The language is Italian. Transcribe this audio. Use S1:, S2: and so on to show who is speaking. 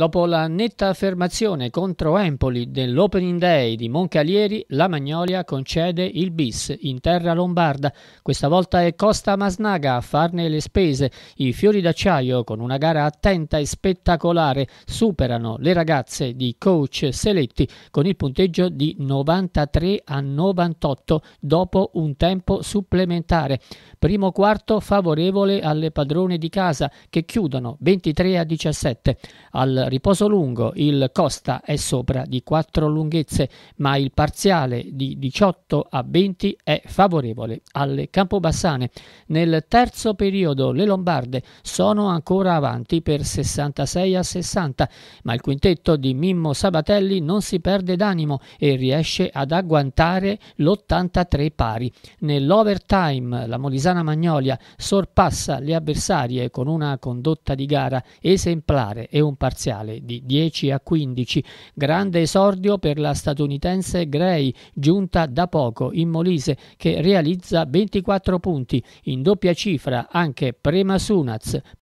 S1: Dopo la netta affermazione contro Empoli dell'Opening Day di Moncalieri, la Magnolia concede il bis in terra lombarda. Questa volta è Costa Masnaga a farne le spese. I fiori d'acciaio, con una gara attenta e spettacolare, superano le ragazze di coach Seletti con il punteggio di 93 a 98 dopo un tempo supplementare. Primo quarto favorevole alle padrone di casa che chiudono 23 a 17. Al riposo lungo il Costa è sopra di 4 lunghezze, ma il parziale di 18 a 20 è favorevole alle Campobassane. Nel terzo periodo le Lombarde sono ancora avanti per 66 a 60, ma il quintetto di Mimmo Sabatelli non si perde d'animo e riesce ad agguantare l'83 pari. Nell'overtime la Molisana Magnolia sorpassa le avversarie con una condotta di gara esemplare e un parziale iniziale di 10 a 15. Grande esordio per la statunitense Gray, giunta da poco in Molise, che realizza 24 punti in doppia cifra anche Prema Sunaz,